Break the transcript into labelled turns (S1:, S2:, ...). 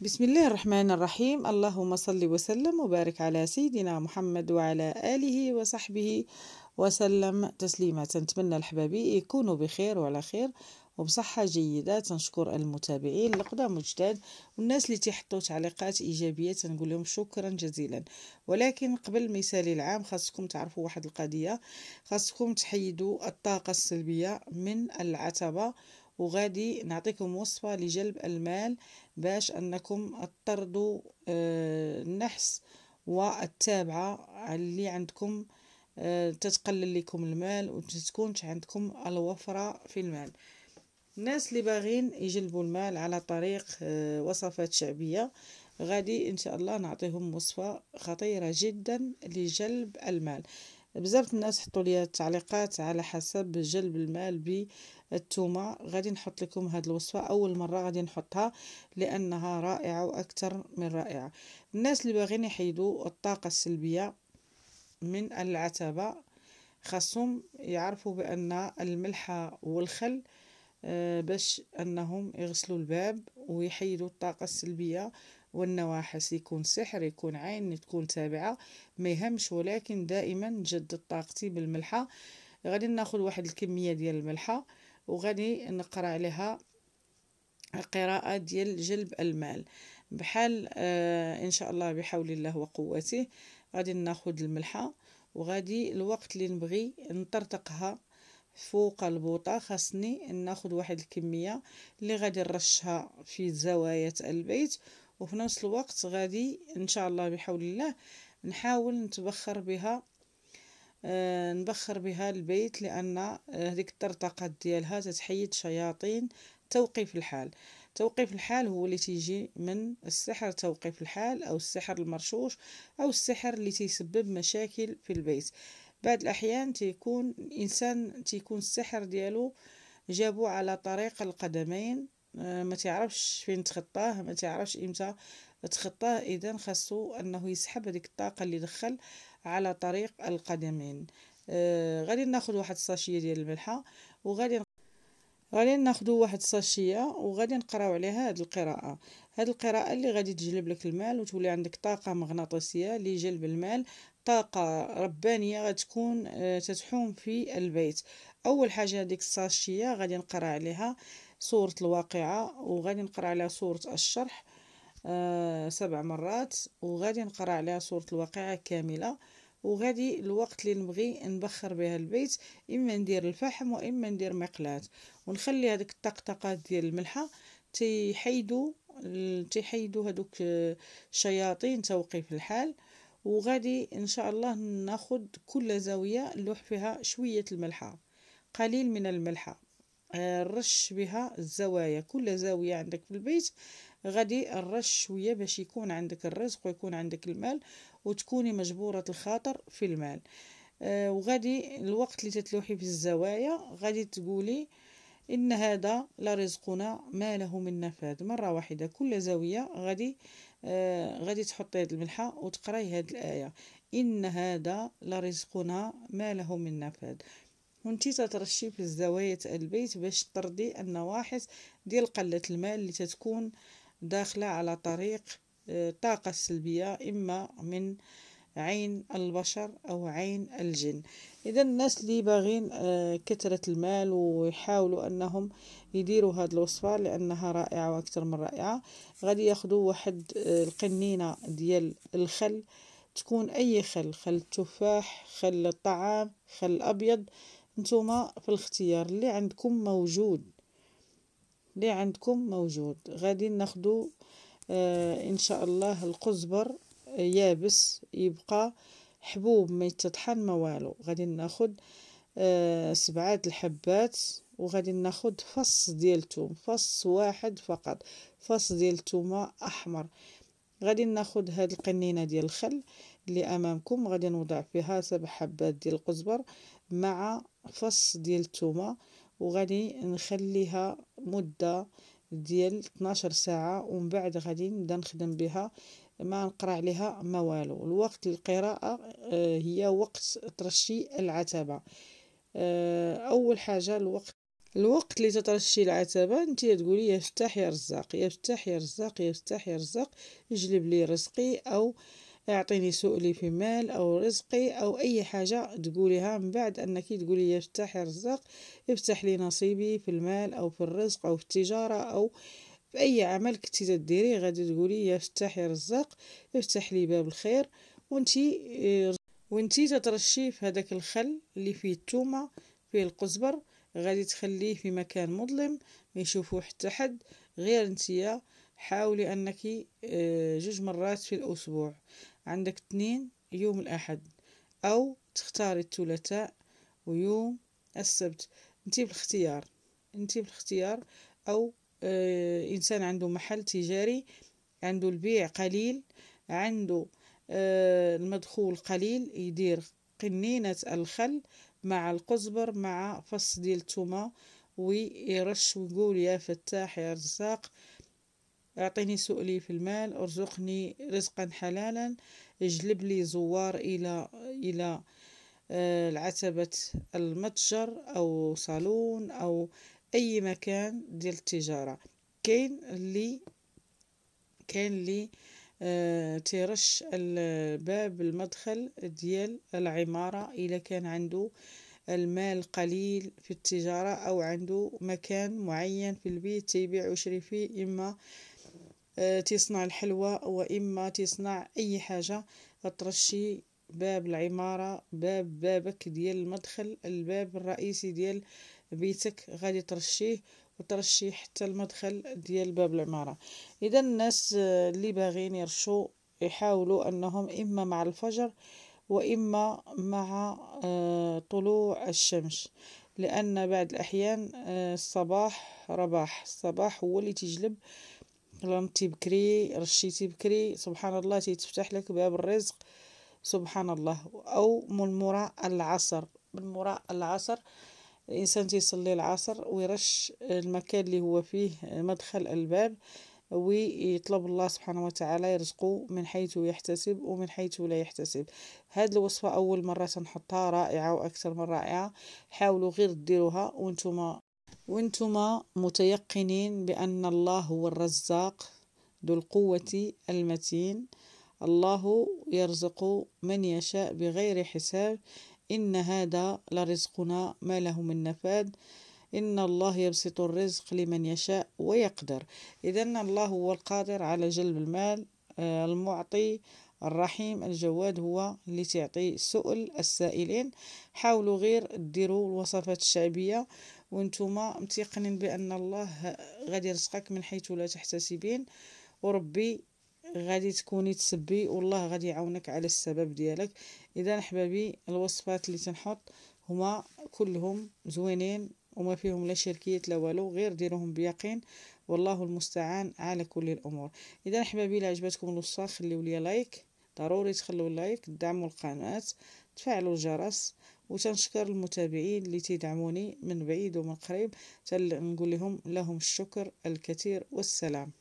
S1: بسم الله الرحمن الرحيم اللهم صل وسلم وبارك على سيدنا محمد وعلى آله وصحبه وسلم تسليما نتمنى الحبابي يكونوا بخير وعلى خير وبصحة جيدة تنشكر المتابعين القدام مجدد والناس اللي تحطوا تعليقات إيجابية تنقول لهم شكرا جزيلا ولكن قبل مثال العام خاصكم تعرفوا واحد القضية خاصكم تحيدوا الطاقة السلبية من العتبة وغادي نعطيكم وصفة لجلب المال باش أنكم تطردوا آه، النحس والتابعة اللي عندكم آه، تتقلل لكم المال وتكونش عندكم الوفرة في المال الناس اللي باغين يجلبوا المال على طريق آه، وصفات شعبية غادي إن شاء الله نعطيهم وصفة خطيرة جدا لجلب المال بزاف الناس حطوا لي التعليقات على حسب جلب المال بالثومه غادي نحط لكم هاد الوصفه اول مره غادي نحطها لانها رائعه واكثر من رائعه الناس اللي باغيين يحيدوا الطاقه السلبيه من العتبه خاصهم يعرفوا بان الملحه والخل آه، باش انهم يغسلوا الباب ويحيدوا الطاقه السلبيه والنواحس يكون سحر يكون عين تكون تابعة ما يهمش ولكن دائما نجدد طاقتي بالملحة غادي ناخد واحد الكمية ديال الملحة وغادي نقرا عليها قراءة ديال جلب المال بحال آه ان شاء الله بحول الله وقوته غادي ناخد الملحه وغادي الوقت اللي نبغي نطرطقها فوق البوطه خاصني ناخد واحد الكميه اللي غادي نرشها في زوايا البيت وفي نفس الوقت غادي ان شاء الله بحول الله نحاول نتبخر بها آه نبخر بها البيت لان آه، هذيك الطرطقات ديالها تتحيد شياطين توقيف الحال توقيف الحال هو اللي تيجي من السحر توقيف الحال او السحر المرشوش او السحر اللي تيسبب مشاكل في البيت بعض الاحيان تيكون الانسان تيكون السحر ديالو جابو على طريق القدمين آه، ما تعرفش فين تخطاه ما تعرفش امتى تخطاه اذا خاصو انه يسحب هذيك الطاقه اللي دخل على طريق القدمين آه غادي ناخذ واحد الساشيه ديال الملحه وغادي غادي ناخذ واحد الساشيه وغادي نقراو عليها هذه القراءه هذه القراءه اللي غادي تجلب لك المال وتولي عندك طاقه مغناطيسيه لجلب المال طاقه ربانيه غتكون آه تتحوم في البيت اول حاجه هذيك الساشيه غادي نقرا عليها آه صورة الواقعة وغادي نقرا على صورة الشرح آه، سبع مرات وغادي نقرا على صورة الواقعة كاملة وغادي الوقت اللي نبغي نبخر بها البيت اما ندير الفحم واما ندير مقلات ونخلي هذك الطقطقات ديال الملحه تيحيدوا تيحيدوا هذوك الشياطين توقيف الحال وغادي ان شاء الله ناخد كل زاويه نلوح فيها شويه الملحه قليل من الملحه نرش بها الزوايا كل زاوية عندك في البيت غادي نرش شوية باش يكون عندك الرزق ويكون عندك المال وتكوني مجبورة الخاطر في المال آه، وغادي الوقت اللي تتلوحي في الزوايا غادي تقولي إن هذا لرزقنا ما له من نفاد مرة واحدة كل زاوية غادي آه غادي تحطي هاد الملحة وتقراي هاد الآية إن هذا لرزقنا ما له من نفاد وانتي تترشي في الزوايا البيت باش ترضي النواحي ديال قلة الماء اللي تتكون داخلة على طريق الطاقة آه، السلبية إما من عين البشر أو عين الجن إذا الناس اللي باغين آه، كثرة المال ويحاولوا أنهم يديروا هذه الوصفة لأنها رائعة وأكثر من رائعة غادي ياخذوا واحد آه، القنينة ديال الخل تكون أي خل خل التفاح خل الطعام خل الأبيض نتوما في الاختيار اللي عندكم موجود اللي عندكم موجود غادي ناخدو آه ان شاء الله القزبر آه، يابس يبقى حبوب ما يتطحن ما والو غادي ناخد آه سبعة الحبات وغادي ناخد فص ديال الثوم فص واحد فقط فص ديال الثوم احمر غادي ناخد هاد القنينه ديال الخل اللي امامكم غادي نوضع فيها سبع حبات ديال القزبر مع فص ديال التومة وغادي نخليها مدة ديال 12 ساعة ومن بعد غادي نبدا نخدم بها ما نقرا عليها ما والو الوقت القراءه آه، هي وقت ترشي العتبة آه، اول حاجة الوقت الوقت اللي تترشي العتبة انت تقولي يا يفتح يا رزاق يا يفتح يا رزاق يا يفتح يا رزاق يجلب لي رزقي او آه اعطيني سؤلي في مال او رزقي او اي حاجة تقوليها من بعد انك تقولي يا الرزق افتح لي نصيبي في المال او في الرزق او في التجارة او في اي عمل كنتي تديري غادي تقولي يا الرزق افتح لي باب الخير وانتي آه، وانتي تترشي في هذاك الخل اللي فيه التومة فيه القزبر غادي تخليه في مكان مظلم ما يشوفوه حتى حد غير انتيا حاولي انك آه، جوج مرات في الاسبوع عندك اثنين يوم الأحد أو تختاري الثلاثاء ويوم السبت انتي بالاختيار انتي بالاختيار أو اه إنسان عنده محل تجاري عنده البيع قليل عنده اه المدخول قليل يدير قنينة الخل مع القزبر مع فص ديال التومة ويرش ويقول يا فتاح يا رزاق أعطني سؤلي في المال ارزقني رزقا حلالا اجلب لي زوار إلى إلى آه، العتبة المتجر أو صالون أو أي مكان ديال التجارة كاين اللي كاين اللي آه تيرش الباب المدخل ديال العمارة إذا كان عنده المال قليل في التجارة أو عنده مكان معين في البيت تيبيع ويشري فيه إما آه، تيصنع الحلوى واما تيصنع اي حاجه ترشي باب العماره باب بابك ديال المدخل الباب الرئيسي ديال بيتك غادي ترشيه وترشي حتى المدخل ديال باب العماره اذا الناس آه، اللي باغيين يرشو يحاولوا انهم اما مع الفجر واما مع آه، طلوع الشمس لان بعض الاحيان الصباح رباح الصباح هو اللي تجلب لامتي بكري رشيتي بكري سبحان الله تيتفتح لك باب الرزق سبحان الله او من مراء العصر من مراء العصر الانسان تيصلي العصر ويرش المكان اللي هو فيه مدخل الباب ويطلب الله سبحانه وتعالى يرزقه من حيث يحتسب ومن حيث لا يحتسب هاد الوصفة أول مرة تنحطها رائعة وأكثر من رائعة حاولوا غير ديروها وانتم وانتما متيقنين بأن الله هو الرزاق ذو القوة المتين الله يرزق من يشاء بغير حساب إن هذا لرزقنا ما له من نفاد إن الله يبسط الرزق لمن يشاء ويقدر إذا الله هو القادر على جلب المال آه، المعطي الرحيم الجواد هو اللي تعطي سؤل السائلين حاولوا غير ديروا الوصفات الشعبية وانتوما متيقنين بان الله غادي يرزقك من حيث لا تحتسبين وربي غادي تكوني تسبي والله غادي يعاونك على السبب ديالك اذا احبابي الوصفات اللي تنحط هما كلهم زوينين وما فيهم لا شركيه لا والو غير ديروهم بيقين والله المستعان على كل الامور اذا احبابي الا عجبتكم الوصفه خليو لي لايك ضروري تخلوا لايك دعموا القناه تفعلوا الجرس وتنشكر المتابعين اللي تدعموني من بعيد ومن قريب تنقول لهم لهم الشكر الكثير والسلام